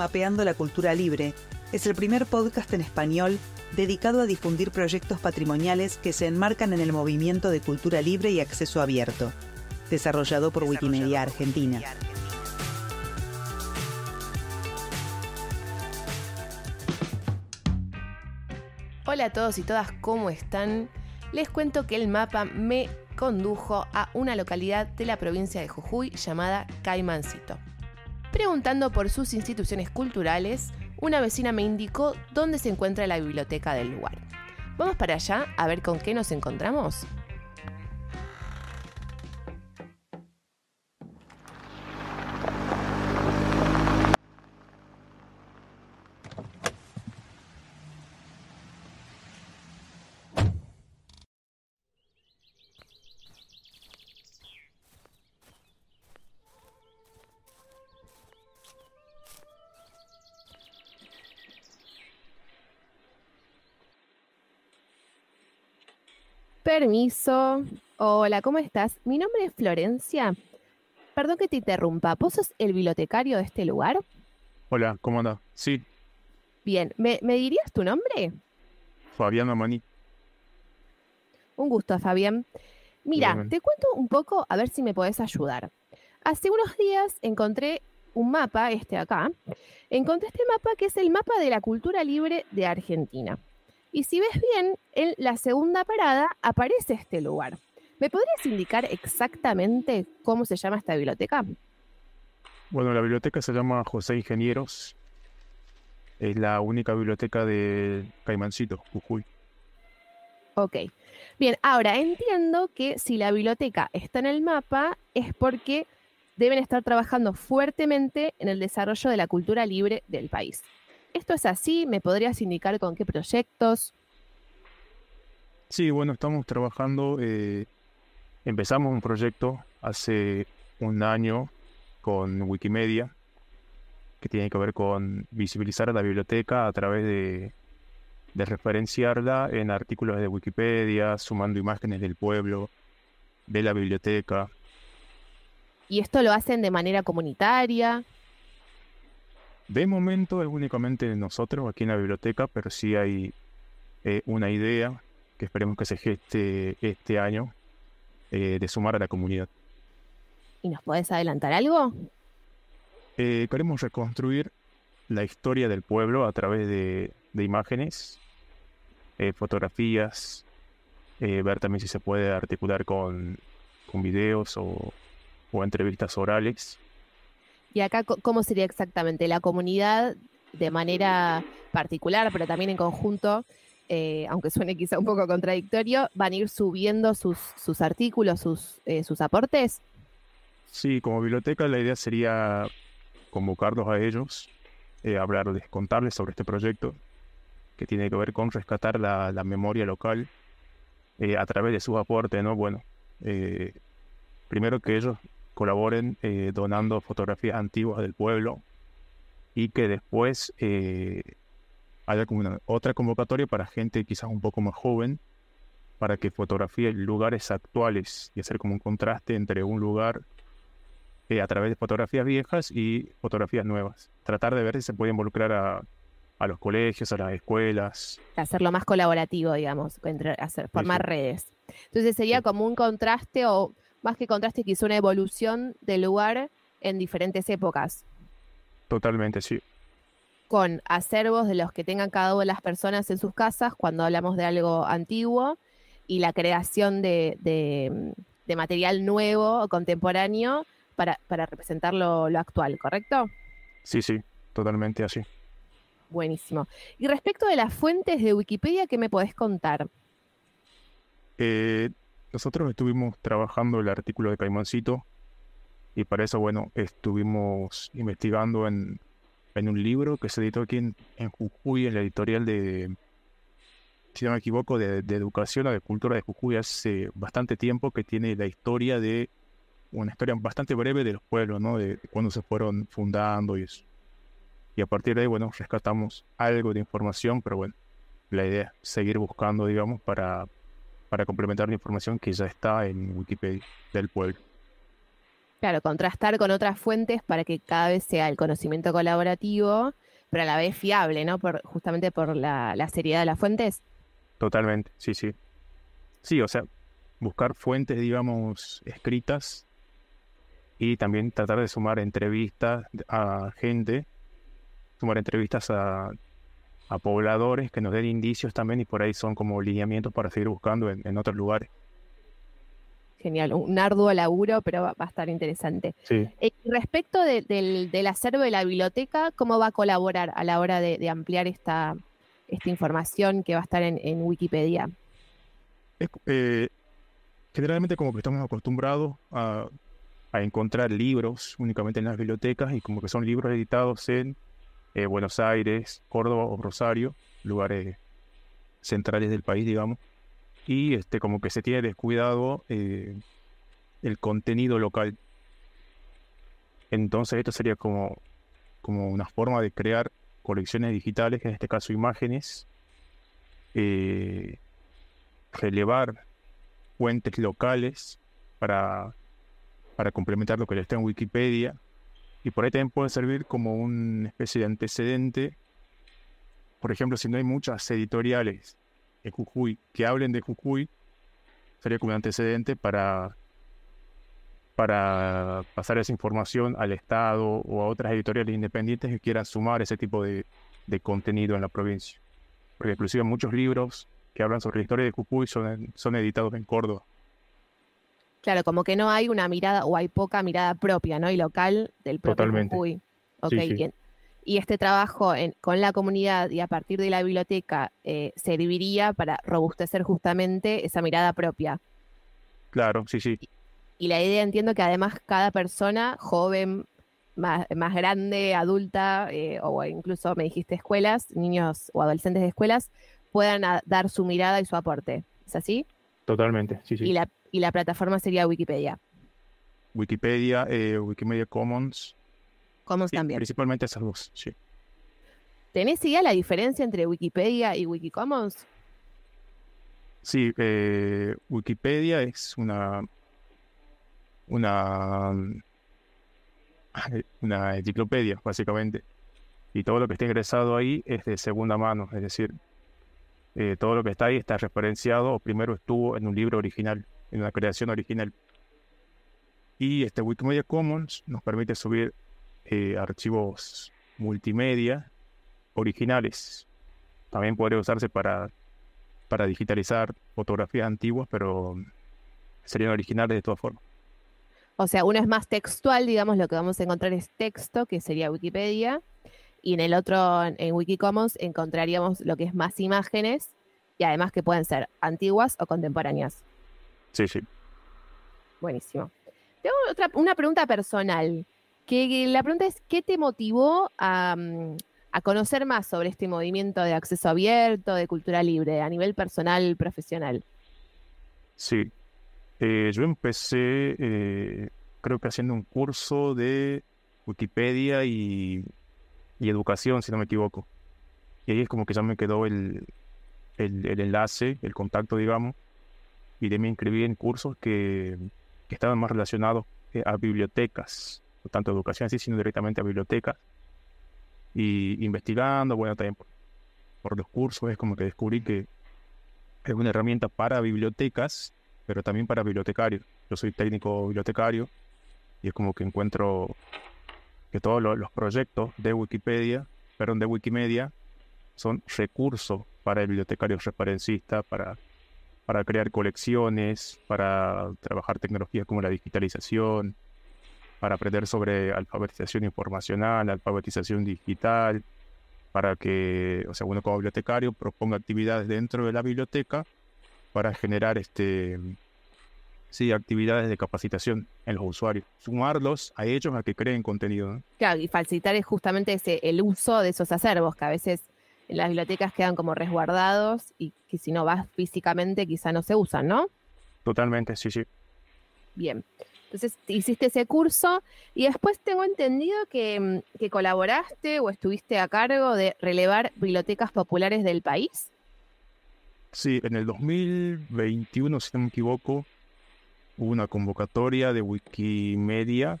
Mapeando la Cultura Libre es el primer podcast en español dedicado a difundir proyectos patrimoniales que se enmarcan en el movimiento de cultura libre y acceso abierto, desarrollado por Wikimedia Argentina. Argentina. Hola a todos y todas, ¿cómo están? Les cuento que el mapa me condujo a una localidad de la provincia de Jujuy llamada Caimancito. Preguntando por sus instituciones culturales, una vecina me indicó dónde se encuentra la biblioteca del lugar. Vamos para allá a ver con qué nos encontramos. Permiso. Hola, ¿cómo estás? Mi nombre es Florencia. Perdón que te interrumpa. ¿Vos sos el bibliotecario de este lugar? Hola, ¿cómo andas? Sí. Bien, ¿Me, dirías tu nombre? Fabián Amani. Un gusto, Fabián. Mira, te cuento un poco a ver si me podés ayudar. Hace unos días encontré un mapa, este acá. Encontré este mapa que es el mapa de la cultura libre de Argentina. Y si ves bien, en la segunda parada aparece este lugar. ¿Me podrías indicar exactamente cómo se llama esta biblioteca? Bueno, la biblioteca se llama José Ingenieros. Es la única biblioteca de Caimancito, Jujuy. Ok. Bien, ahora entiendo que si la biblioteca está en el mapa es porque deben estar trabajando fuertemente en el desarrollo de la cultura libre del país. ¿Esto es así? ¿Me podrías indicar con qué proyectos? Sí, bueno, estamos trabajando, eh, empezamos un proyecto hace un año con Wikimedia, que tiene que ver con visibilizar la biblioteca a través de, de referenciarla en artículos de Wikipedia, sumando imágenes del pueblo, de la biblioteca. ¿Y esto lo hacen de manera comunitaria? De momento es únicamente nosotros aquí en la biblioteca, pero sí hay eh, una idea que esperemos que se geste este año eh, de sumar a la comunidad. ¿Y nos puedes adelantar algo? Eh, queremos reconstruir la historia del pueblo a través de, imágenes, fotografías, ver también si se puede articular con, videos o entrevistas orales y acá, ¿cómo sería exactamente? La comunidad de manera particular, pero también en conjunto, eh, aunque suene quizá un poco contradictorio, van a ir subiendo sus, sus artículos, sus, eh, sus aportes. Sí, como biblioteca la idea sería convocarlos a ellos, eh, hablarles, contarles sobre este proyecto que tiene que ver con rescatar la, la memoria local a través de sus aportes, ¿no? Bueno, primero que ellos colaboren eh, donando fotografías antiguas del pueblo y que después eh, haya como otra convocatoria para gente quizás un poco más joven para que fotografíe lugares actuales y hacer como un contraste entre un lugar eh, a través de fotografías viejas y fotografías nuevas. Tratar de ver si se puede involucrar a, los colegios, a las escuelas. Hacerlo más colaborativo, digamos, entre formar redes. Entonces sería como un contraste o más que contraste, quizá una evolución del lugar en diferentes épocas. Totalmente, sí. Con acervos de los que tengan cada una de las personas en sus casas cuando hablamos de algo antiguo y la creación de, material nuevo o contemporáneo para, para representar lo, lo actual, ¿correcto? Sí, sí, totalmente así. Buenísimo. Y respecto de las fuentes de Wikipedia, ¿qué me podés contar? Eh, nosotros estuvimos trabajando el artículo de Caimancito y para eso, bueno, estuvimos investigando en, un libro que se editó aquí en, Jujuy, en la editorial de, si no me equivoco, de, educación o de cultura de Jujuy hace bastante tiempo que tiene la historia de, una historia bastante breve de los pueblos, ¿no? de cuando se fueron fundando y eso. Y a partir de ahí, bueno, rescatamos algo de información, pero bueno, la idea es seguir buscando, digamos, para, para complementar la información que ya está en Wikipedia del pueblo. Claro, contrastar con otras fuentes para que cada vez sea el conocimiento colaborativo, pero a la vez fiable, ¿no? justamente por la seriedad de las fuentes. Totalmente, sí, sí. Sí, o sea, buscar fuentes, digamos, escritas y también tratar de sumar entrevistas a gente, sumar entrevistas a a pobladores que nos den indicios también y por ahí son como lineamientos para seguir buscando en, otros lugares. Genial, un arduo laburo, pero va, a estar interesante. Eh, respecto del, acervo de la biblioteca, ¿cómo va a colaborar a la hora de, ampliar esta, esta información que va a estar en, Wikipedia? Eh, generalmente como que estamos acostumbrados a encontrar libros únicamente en las bibliotecas y como que son libros editados en eh, Buenos Aires, Córdoba o Rosario, lugares centrales del país, digamos. Y este, como que se tiene descuidado eh, el contenido local. Entonces esto sería como, como una forma de crear colecciones digitales, en este caso imágenes, eh, relevar fuentes locales para, para complementar lo que ya está en Wikipedia, y por ahí también puede servir como una especie de antecedente. Por ejemplo, si no hay muchas editoriales de Jujuy que hablen de Jujuy, sería como un antecedente para, para pasar esa información al Estado o a otras editoriales independientes que quieran sumar ese tipo de, contenido en la provincia. Porque inclusive muchos libros que hablan sobre la historia de Jujuy son, son editados en Córdoba. Claro, como que no hay una mirada o hay poca mirada propia, ¿no? Y local del propio Totalmente. Okay, Y este trabajo con la comunidad y a partir de la biblioteca eh, serviría para robustecer justamente esa mirada propia. Claro, sí, sí. Y, la idea entiendo que además cada persona, joven, más, grande, adulta, eh, o incluso me dijiste escuelas, niños o adolescentes de escuelas, puedan dar su mirada y su aporte. ¿Es así? Totalmente, sí, sí y la plataforma sería Wikipedia. Wikipedia, eh, Wikimedia Commons. Commons también. Principalmente esas dos, sí. ¿Tenés idea la diferencia entre Wikipedia y Wikicommons? Sí, eh, Wikipedia es una, una, una enciclopedia, básicamente. Y todo lo que está ingresado ahí es de segunda mano, es decir, eh, todo lo que está ahí está referenciado o primero estuvo en un libro original en la creación original. Y este Wikimedia Commons nos permite subir eh, archivos multimedia originales. También podría usarse para, para digitalizar fotografías antiguas, pero serían originales de todas formas. O sea, uno es más textual, digamos, lo que vamos a encontrar es texto, que sería Wikipedia, y en el otro, en Wikicommons, encontraríamos lo que es más imágenes, y además que pueden ser antiguas o contemporáneas. Sí, sí. Buenísimo. Tengo otra, una pregunta personal. Que, la pregunta es, ¿qué te motivó mm, a, conocer más sobre este movimiento de acceso abierto, de cultura libre, a nivel personal, profesional? Sí. Eh, yo empecé, eh, creo que haciendo un curso de Wikipedia y, educación, si no me equivoco. Y ahí es como que ya me quedó el enlace, el contacto, digamos y me inscribí en cursos que, que estaban más relacionados eh, a bibliotecas, no tanto educación así, sino directamente a bibliotecas. Y investigando, bueno, también por, los cursos es como que descubrí que es una herramienta para bibliotecas, pero también para bibliotecarios. Yo soy técnico bibliotecario y es como que encuentro que todos los proyectos de Wikipedia, perdón, de Wikimedia, son recursos para el bibliotecario referencista, para para crear colecciones, para trabajar tecnologías como la digitalización, para aprender sobre alfabetización informacional, alfabetización digital, para que, o sea, uno como bibliotecario proponga actividades dentro de la biblioteca para generar este, sí, actividades de capacitación en los usuarios, sumarlos a ellos a que creen contenido. Claro, y facilitar es justamente ese, el uso de esos acervos que a veces las bibliotecas quedan como resguardados y que si no vas físicamente quizá no se usan, ¿no? Totalmente, sí, sí. Bien. Entonces hiciste ese curso y después tengo entendido que, mm, que, colaboraste o estuviste a cargo de relevar bibliotecas populares del país. Sí, en el 2021, si no me equivoco, hubo una convocatoria de Wikimedia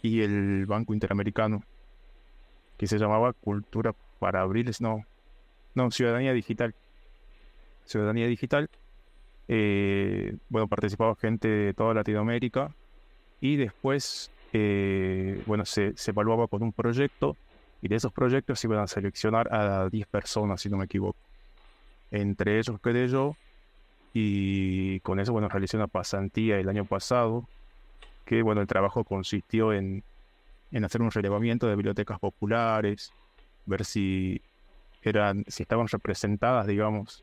y el Banco Interamericano que se llamaba Cultura para abrirles, no. No, Ciudadanía Digital. Ciudadanía Digital. Eh, bueno, participaba gente de toda Latinoamérica y después, eh, bueno, se, se, evaluaba con un proyecto y de esos proyectos iban a seleccionar a 10 personas, si no me equivoco. Entre ellos quedé yo y con eso, bueno, realicé una pasantía el año pasado, que, bueno, el trabajo consistió en, en hacer un relevamiento de bibliotecas populares, ver si eran, si estaban representadas, digamos,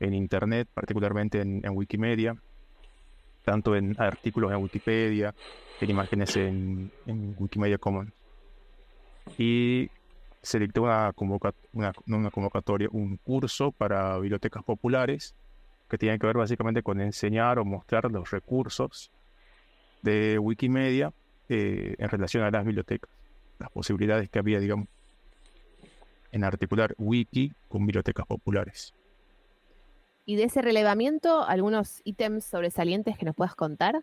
en internet, particularmente en, en Wikimedia, tanto en artículos en Wikipedia, en imágenes en, en Wikimedia Commons. Y se dictó una, una, una, convocatoria, un curso para bibliotecas populares que tiene que ver básicamente con enseñar o mostrar los recursos de Wikimedia eh, en relación a las bibliotecas, las posibilidades que había, digamos en articular wiki con bibliotecas populares. ¿Y de ese relevamiento, algunos ítems sobresalientes que nos puedas contar?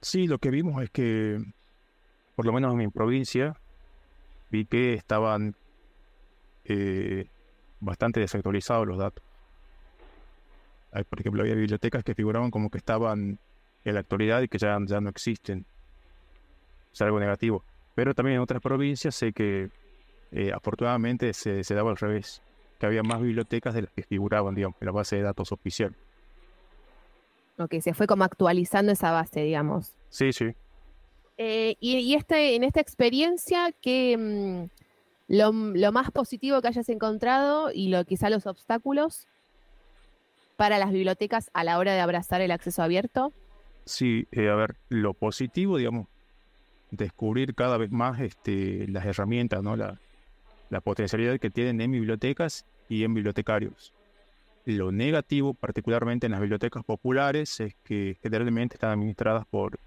Sí, lo que vimos es que, por lo menos en mi provincia, vi que estaban eh, bastante desactualizados los datos. por ejemplo, había bibliotecas que figuraban como que estaban en la actualidad y que ya no existen. Es algo negativo. Pero también en otras provincias sé que eh, afortunadamente se, daba al revés, que había más bibliotecas de las que figuraban, digamos, en la base de datos oficial. Ok, se fue como actualizando esa base, digamos. Sí, sí. Eh, y, este, en esta experiencia, ¿qué, mm, lo, más positivo que hayas encontrado y lo quizá los obstáculos para las bibliotecas a la hora de abrazar el acceso abierto? Sí, eh, a ver, lo positivo, digamos, descubrir cada vez más este, las herramientas, ¿no? La, la potencialidad que tienen en bibliotecas y en bibliotecarios. Lo negativo, particularmente en las bibliotecas populares, es que generalmente están administradas por,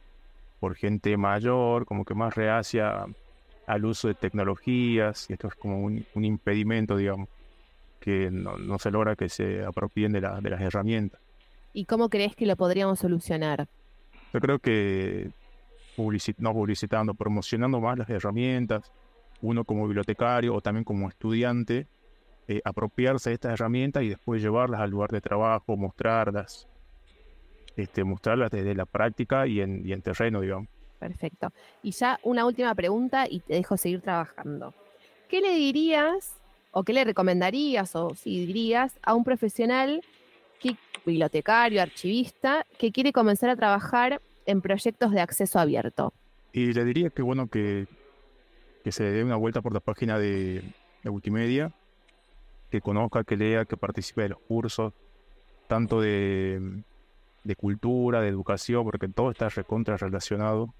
por gente mayor, como que más reacia al uso de tecnologías, y esto es como un, impedimento, digamos, que no, se logra que se apropien de, de las herramientas. ¿Y cómo crees que lo podríamos solucionar? Yo creo que no publicitando, promocionando más las herramientas, uno como bibliotecario o también como estudiante, eh, apropiarse de estas herramientas y después llevarlas al lugar de trabajo, mostrarlas, este, mostrarlas desde la práctica y en, y terreno, digamos. Perfecto. Y ya una última pregunta y te dejo seguir trabajando. ¿Qué le dirías o qué le recomendarías o si dirías a un profesional, que, bibliotecario, archivista, que quiere comenzar a trabajar en proyectos de acceso abierto? Y le diría que bueno, que que se dé una vuelta por la página de, de Wikimedia, que conozca, que lea, que participe de los cursos, tanto de, cultura, de educación, porque todo está recontra relacionado.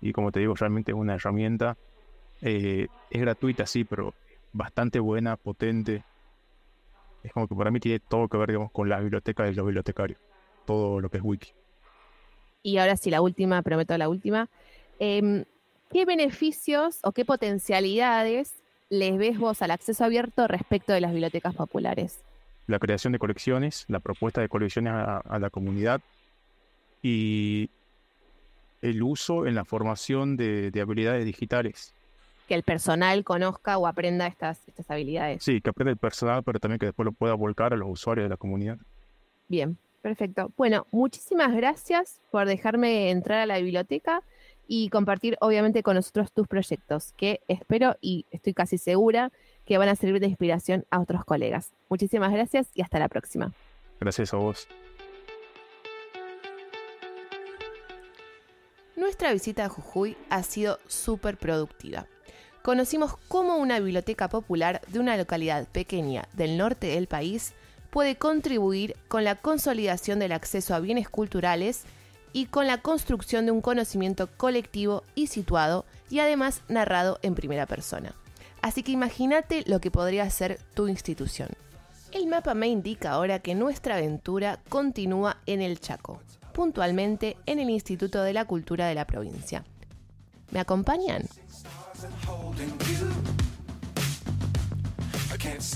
Y como te digo, realmente es una herramienta. Eh, es gratuita, sí, pero bastante buena, potente. Es como que para mí tiene todo que ver, digamos, con las bibliotecas de los bibliotecarios. Todo lo que es wiki. Y ahora sí, la última, prometo la última. Em, ¿Qué beneficios o qué potencialidades les ves vos al acceso abierto respecto de las bibliotecas populares? La creación de colecciones, la propuesta de colecciones a, la comunidad y el uso en la formación de, habilidades digitales. Que el personal conozca o aprenda estas, estas habilidades. Sí, que aprenda el personal, pero también que después lo pueda volcar a los usuarios de la comunidad. Bien, perfecto. Bueno, muchísimas gracias por dejarme entrar a la biblioteca y compartir obviamente con nosotros tus proyectos, que espero y estoy casi segura que van a servir de inspiración a otros colegas. Muchísimas gracias y hasta la próxima. Gracias a vos. Nuestra visita a Jujuy ha sido súper productiva. Conocimos cómo una biblioteca popular de una localidad pequeña del norte del país puede contribuir con la consolidación del acceso a bienes culturales y con la construcción de un conocimiento colectivo y situado y además narrado en primera persona. Así que imagínate lo que podría ser tu institución. El mapa me indica ahora que nuestra aventura continúa en el Chaco, puntualmente en el Instituto de la Cultura de la provincia. ¿Me acompañan?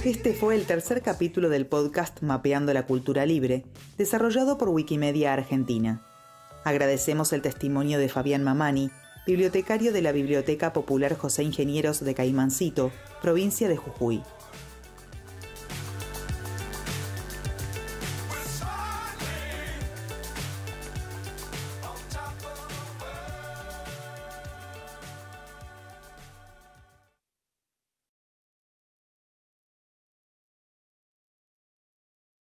Este fue el tercer capítulo del podcast Mapeando la Cultura Libre, desarrollado por Wikimedia Argentina. Agradecemos el testimonio de Fabián Mamani, bibliotecario de la Biblioteca Popular José Ingenieros de Caimancito, provincia de Jujuy.